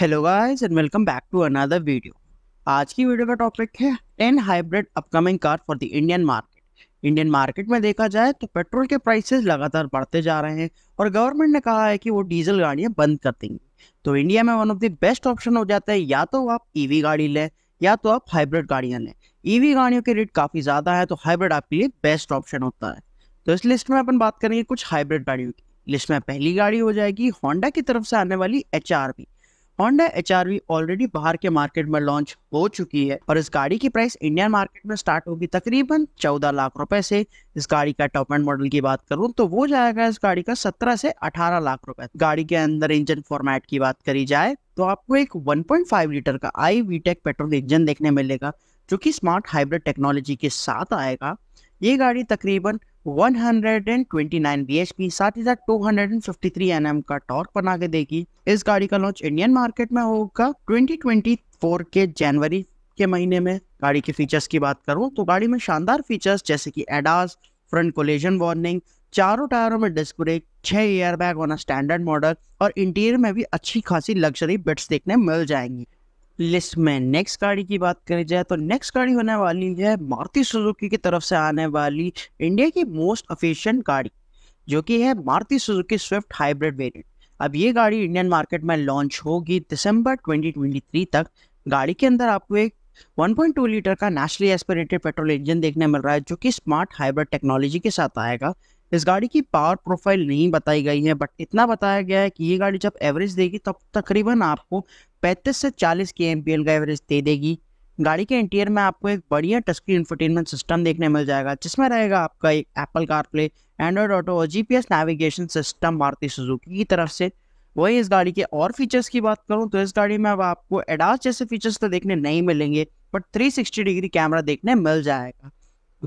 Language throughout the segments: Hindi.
hello guys and welcome back to another video आज की वीडियो का टॉपिक है ten hybrid upcoming car for the Indian market Indian market में देखा जाए तो पेट्रोल के प्राइसेस लगातार बढ़ते जा रहे हैं और गवर्नमेंट ने कहा है कि वो डीजल गाड़ियां बंद कर देंगी तो इंडिया में one of the best option हो जाता है या तो आप ई e गाड़ी लें या तो आप हाइब्रिड गाड़ियाँ लें ई e गाड़ियों के रेट काफ़ी ज़्यादा है तो हाइब्रिड आपके लिए बेस्ट ऑप्शन होता है तो इस लिस्ट में अपन बात करेंगे कुछ हाइब्रिड गाड़ियों की लिस्ट में पहली गाड़ी हो जाएगी होंडा की तरफ से आने वाली H R B Honda H already बाहर के मार्केट में लॉन्च हो चुकी है और इस गाड़ी की प्राइस इंडियन मार्केट में स्टार्ट होगी तकरीबन चौदह लाख रुपए से इस गाड़ी का टॉप एंड मॉडल की बात करूं तो वो जाएगा इस गाड़ी का सत्रह से अठारह लाख रुपए गाड़ी के अंदर इंजन फॉर्मेट की बात करी जाए तो आपको एक फाइव लीटर का आई टेक पेट्रोल इंजन देखने मिलेगा जो की स्मार्ट हाइब्रिड टेक्नोलॉजी के साथ आएगा ये गाड़ी तकरीबन 129 bhp साथ ही साथ 253 nm का टॉर्क बना के देगी इस गाड़ी का लॉन्च इंडियन मार्केट में होगा 2024 के जनवरी के महीने में गाड़ी के फीचर्स की बात करूं तो गाड़ी में शानदार फीचर्स जैसे कि एडास फ्रंट कोलेजन वार्निंग चारों टायरों में डिस्क ब्रेक छह एयरबैग ऑन स्टैंडर्ड मॉडल और इंटीरियर में भी अच्छी खासी लग्जरी बिट्स देखने मिल जाएंगी लिस्ट में नेक्स्ट गाड़ी की बात करी जाए तो नेक्स्ट गाड़ी होने वाली है मारुति सुजुकी की तरफ से आने वाली इंडिया की मोस्ट अफिशियंट गाड़ी जो कि है Maruti Suzuki Swift hybrid variant अब ये गाड़ी इंडियन मार्केट में लॉन्च होगी दिसंबर 2023 तक गाड़ी के अंदर आपको एक 1.2 लीटर का नेशनली एस्पिरेटेड पेट्रोल इंजन देखने मिल रहा है जो कि स्मार्ट हाइब्रिड टेक्नोलॉजी के साथ आएगा इस गाड़ी की पावर प्रोफाइल नहीं बताई गई है बट इतना बताया गया है कि ये गाड़ी जब एवरेज देगी तब तकरीबन आपको 35 से 40 के एम का एवरेज दे देगी गाड़ी के इंटीरियर में आपको एक बढ़िया टच स्क्रीन इंफरटेनमेंट सिस्टम देखने मिल जाएगा जिसमें रहेगा आपका एक एप्पल कारप्ले एंड्रॉयड ऑटो और जी नेविगेशन सिस्टम मारुति सुजुकी की तरफ से वही इस गाड़ी के और फीचर्स की बात करूँ तो इस गाड़ी में अब आपको एडास जैसे फीचर्स तो देखने नहीं मिलेंगे बट 360 डिग्री कैमरा देखने मिल जाएगा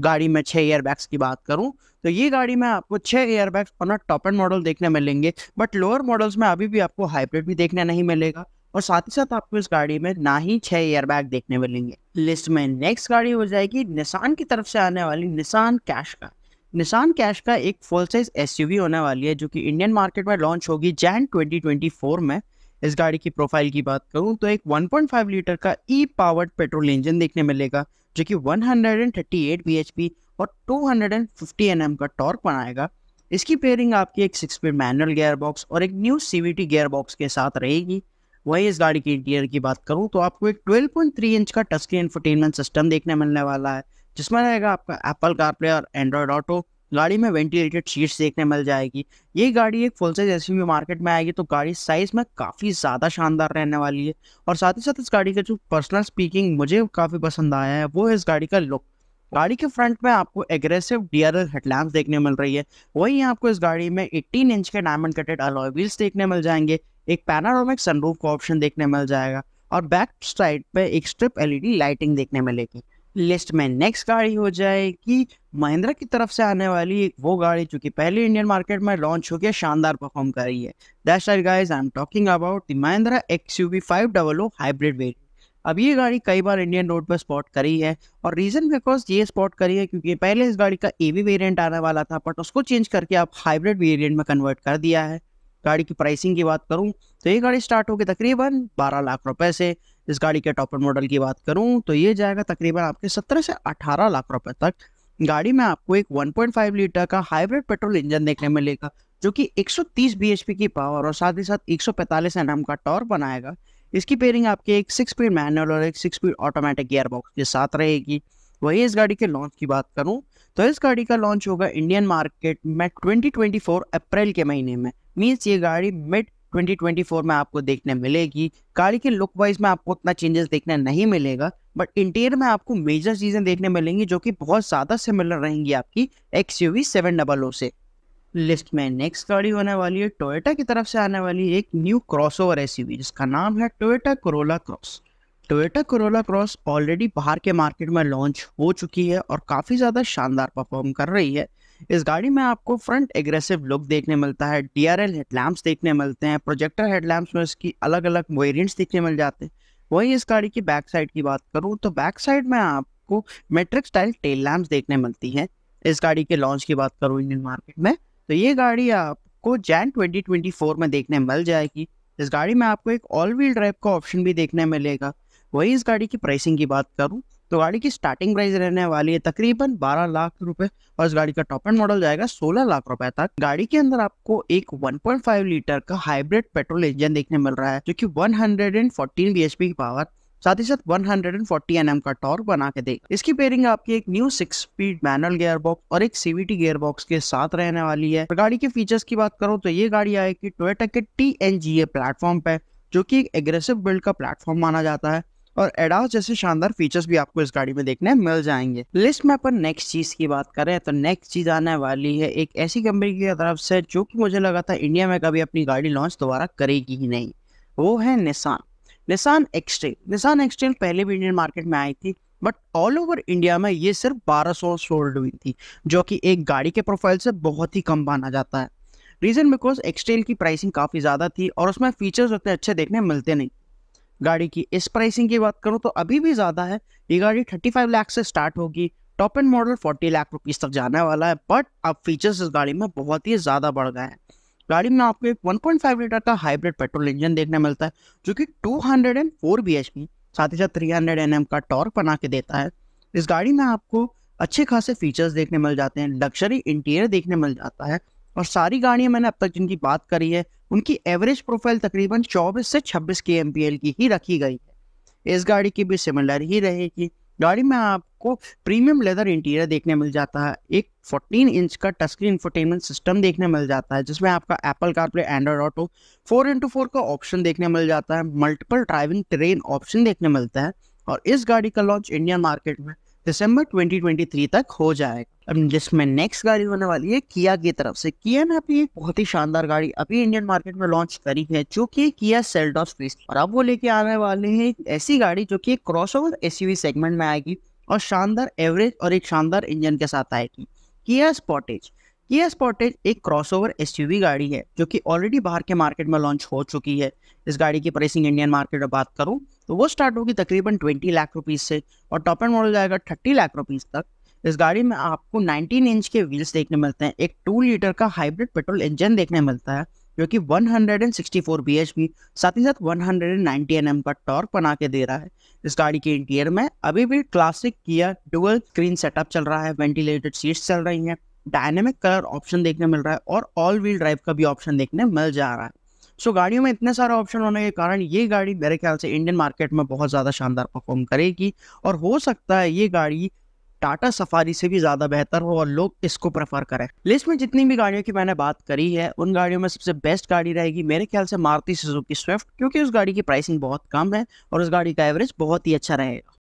गाड़ी में छः एयरबैग्स की बात करूं तो ये गाड़ी में आपको छः एयरबैग्स ना टॉप एंड मॉडल देखने मिलेंगे बट लोअर मॉडल्स में अभी भी आपको हाइब्रिड भी देखने नहीं मिलेगा और साथ ही साथ आपको इस गाड़ी में ना ही छः एयरबैग देखने मिलेंगे लिस्ट में नेक्स्ट गाड़ी हो जाएगी निशान की तरफ से आने वाली निशान कैश का निशान कैश का एक फुल साइज एस होने वाली है जो कि इंडियन मार्केट में लॉन्च होगी जैन 2024 में इस गाड़ी की प्रोफाइल की बात करूं तो एक 1.5 लीटर का ई पावर्ड पेट्रोल इंजन देखने मिलेगा जो कि 138 bhp और 250 nm का टॉर्क बनाएगा इसकी पेयरिंग आपकी एक six speed manual gear box और एक न्यू सीवीटी गियर बॉक्स के साथ रहेगी वहीं इस गाड़ी के इंटीरियर की बात करूं तो आपको एक 12.3 इंच का टच स्क्रीन इंफोटेनमेंट सिस्टम देखने मिलने वाला है जिसमें रहेगा आपका एप्पल कारप्ले और एंड्रॉयड ऑटो गाड़ी में वेंटिलेटेड सीट्स देखने मिल जाएगी ये गाड़ी एक फुल साइज एस मार्केट में आएगी तो गाड़ी साइज में काफ़ी ज़्यादा शानदार रहने वाली है और साथ ही साथ इस गाड़ी का जो पर्सनल स्पीकिंग मुझे काफ़ी पसंद आया है वो है इस गाड़ी का लुक गाड़ी के फ्रंट में आपको aggressive D R L headlamp देखने मिल रही है वहीं आपको इस गाड़ी में एट्टीन इंच के डायमंड कटेड अलॉय व्हील्स देखने मिल जाएंगे एक पैनारोमिक सनरूफ का ऑप्शन देखने मिल जाएगा और बैक साइड पे एक स्ट्रिप एलईडी लाइटिंग देखने मिलेगी लिस्ट में नेक्स्ट गाड़ी हो जाएगी महिंद्रा की तरफ से आने वाली एक वो गाड़ी जो कि पहले इंडियन मार्केट में लॉन्च होकर शानदार परफॉर्म कर रही है that's are guys I am talking about the Mahindra X U V five double O hybrid wait अब ये गाड़ी कई बार इंडियन रोड पर स्पॉट करी है और रीज़न बिकॉज ये स्पॉट करी है क्योंकि पहले इस गाड़ी का एवी वेरिएंट आने वाला था बट उसको चेंज करके आप हाइब्रिड वेरिएंट में कन्वर्ट कर दिया है गाड़ी की प्राइसिंग की बात करूँ तो ये गाड़ी स्टार्ट होगी तकरीबन बारह लाख रुपए से इस गाड़ी के टॉपर मॉडल की बात करूँ तो ये जाएगा तकरीबन आपके सत्रह से अठारह लाख रुपए तक गाड़ी में आपको एक 1.5 लीटर का हाइब्रिड पेट्रोल इंजन देखने में मिलेगा जो कि 130 bhp की पावर और साथ ही साथ 145 एनएम का टॉर्क बनाएगा इसकी पेयरिंग आपके एक सिक्स स्पीड मैनुअल और एक सिक्स स्पीड ऑटोमेटिक गेयरबॉक्स के साथ रहेगी वही इस गाड़ी के लॉन्च की बात करूँ तो इस गाड़ी का लॉन्च होगा इंडियन मार्केट में ट्वेंटी अप्रैल के महीने में मीन्स ये गाड़ी मिड 2024 में आपको देखने मिलेगी गाड़ी के लुक वाइज में आपको उतना चेंजेस देखने नहीं मिलेगा बट इंटीरियर में आपको मेजर चीज़ें देखने मिलेंगी जो कि बहुत ज़्यादा सिमिलर रहेंगी आपकी X U V seven double O से लिस्ट में नेक्स्ट गाड़ी होने वाली है टोयोटा की तरफ से आने वाली एक न्यू क्रॉसओवर एसयूवी जिसका नाम है Toyota Corolla Cross Toyota Corolla Cross already बाहर के मार्केट में लॉन्च हो चुकी है और काफ़ी ज़्यादा शानदार परफॉर्म कर रही है इस गाड़ी में आपको फ्रंट एग्रेसिव लुक देखने मिलता है डी आर एल हेडलैम्प्स देखने मिलते हैं प्रोजेक्टर हेडलैम्प्स में इसकी अलग अलग वेरियंट्स देखने मिल जाते हैं वहीं इस गाड़ी की बैक साइड की बात करूँ तो बैक साइड में आपको मेट्रिक स्टाइल टेल लैम्प्स देखने मिलती हैं इस गाड़ी के लॉन्च की बात करूँ इंडियन मार्केट में तो ये गाड़ी आपको जैन 2024 में देखने मिल जाएगी इस गाड़ी में आपको एक ऑल व्हील ड्राइव का ऑप्शन भी देखने मिलेगा वही इस गाड़ी की प्राइसिंग की बात करूँ तो गाड़ी की स्टार्टिंग प्राइस रहने वाली है तकरीबन 12 लाख रुपए और इस गाड़ी का टॉप एंड मॉडल जाएगा 16 लाख रुपए तक गाड़ी के अंदर आपको एक 1.5 लीटर का हाइब्रिड पेट्रोल इंजन देखने मिल रहा है जो कि 114 बीएचपी की पावर साथ ही साथ 140 एनएम का टॉर्क बना के देगा इसकी पेयरिंग आपकी एक new six speed manual gear box और एक सीवीटी गियर बॉक्स के साथ रहने वाली है गाड़ी के फीचर्स की बात करो तो ये गाड़ी आएगी टोयटा के टी प्लेटफॉर्म पे जो कि एक एग्रेसिव बिल्ड का प्लेटफॉर्म माना जाता है और एडास जैसे शानदार फीचर्स भी आपको इस गाड़ी में देखने मिल जाएंगे लिस्ट में अपन नेक्स्ट चीज की बात करें तो नेक्स्ट चीज आने वाली है एक ऐसी कंपनी की तरफ से जो कि मुझे लगा था इंडिया में कभी अपनी गाड़ी लॉन्च दोबारा करेगी ही नहीं वो है निशान निशान एक्सटेल निशान एक्सटेल पहले भी इंडियन मार्केट में आई थी बट ऑल ओवर इंडिया में ये सिर्फ 1200 सोल्ड हुई थी जो कि एक गाड़ी के प्रोफाइल से बहुत ही कम माना जाता है रीज़न बिकॉज एक्सटेल की प्राइसिंग काफ़ी ज़्यादा थी और उसमें फीचर्स उतने अच्छे देखने मिलते नहीं गाड़ी की इस प्राइसिंग की बात करूँ तो अभी भी ज़्यादा है ये गाड़ी थर्टी फाइव लैख से स्टार्ट होगी top end model forty lakh rupees तक जाने वाला है बट अब फीचर्स इस गाड़ी में बहुत ही ज़्यादा बढ़ गए हैं गाड़ी में आपको एक 1.5 लीटर का हाइब्रिड पेट्रोल इंजन देखने मिलता है जो कि 204 पी साथ ही साथ 300 एम का टॉर्क बना के देता है इस गाड़ी में आपको अच्छे खासे फीचर्स देखने मिल जाते हैं लग्जरी इंटीरियर देखने मिल जाता है और सारी गाड़ियाँ मैंने अब तक जिनकी बात करी है उनकी एवरेज प्रोफाइल तकरीबन 24 से 26 के एम की ही रखी गई है इस गाड़ी की भी सिमिलर ही रहेगी गाड़ी में आपको प्रीमियम लेदर इंटीरियर देखने मिल जाता है एक 14 इंच का टच स्क्रीन इंफोटेनमेंट सिस्टम देखने मिल जाता है जिसमें आपका Apple CarPlay Android auto four into four का ऑप्शन देखने मिल जाता है मल्टीपल ड्राइविंग ट्रेन ऑप्शन देखने मिलता है और इस गाड़ी का लॉन्च इंडियन मार्केट में दिसंबर 2023 तक हो जाएगा अब जिसमें नेक्स्ट गाड़ी होने वाली है किया की तरफ से किया ने अपनी एक बहुत ही शानदार गाड़ी अभी इंडियन मार्केट में लॉन्च करी है जो कि किया सेल्टॉस क्रिस्ट और अब वो लेके आने वाले हैं एक ऐसी गाड़ी जो कि क्रॉसओवर एसयूवी सेगमेंट में आएगी और शानदार एवरेज और एक शानदार इंजन के साथ आएगी किया स्पॉटेज किया स्पॉटेज एक क्रॉसओवर एसयूवी गाड़ी है जो कि ऑलरेडी बाहर के मार्केट में लॉन्च हो चुकी है इस गाड़ी की प्राइसिंग इंडियन मार्केट में बात करूं तो वो स्टार्ट होगी तकरीबन 20 लाख रुपीज से और टॉप एंड मॉडल जाएगा 30 लाख रुपीज तक इस गाड़ी में आपको 19 इंच के व्हील्स देखने मिलते हैं एक टू लीटर का हाइब्रिड पेट्रोल इंजन देखने मिलता है जो कि 164 bhp साथ ही साथ 190 nm का टॉर्क बना के दे रहा है इस गाड़ी के इंटीरियर में अभी भी क्लासिक किया डुअल स्क्रीन सेटअप चल रहा है वेंटिलेटेड सीट्स चल रही हैं डायनेमिक कलर ऑप्शन देखने मिल रहा है और ऑल व्हील ड्राइव का भी ऑप्शन देखने मिल जा रहा है सो so, गाड़ियों में इतने सारे ऑप्शन होने के कारण ये गाड़ी मेरे ख्याल से इंडियन मार्केट में बहुत ज़्यादा शानदार परफॉर्म करेगी और हो सकता है ये गाड़ी टाटा सफारी से भी ज़्यादा बेहतर हो और लोग इसको प्रेफर करें लिस्ट में जितनी भी गाड़ियों की मैंने बात करी है उन गाड़ियों में सबसे बेस्ट गाड़ी रहेगी मेरे ख्याल से मारुति सुजुकी स्विफ्ट क्योंकि उस गाड़ी की प्राइसिंग बहुत कम है और उस गाड़ी का एवरेज बहुत ही अच्छा रहेगा